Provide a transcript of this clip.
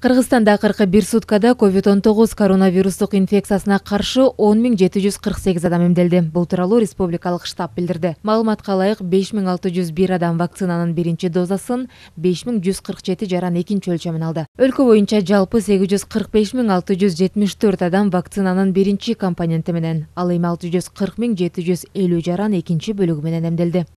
кыргызстанда акыркы бир суткада ковид он тогуз коронавирустук инфекциясына каршы он миң жети жүз кырк сегиз адам эмделди бул тууралуу республикалык штаб билдирди маалыматка ылайык беш миң алты жүз бир адам вакцинанын биринчи дозасын беш миң жүз кырк жети жаран экинчи өлчөмүн алды өлкө боюнча жалпы сегиз жүз кырк беш миң алты жүз жетимиш төрт адам вакцинанын биринчи компоненти менен ал эми алты жүз кырк миң жети жүз элүү жаран экинчи бөлүгү менен эмделди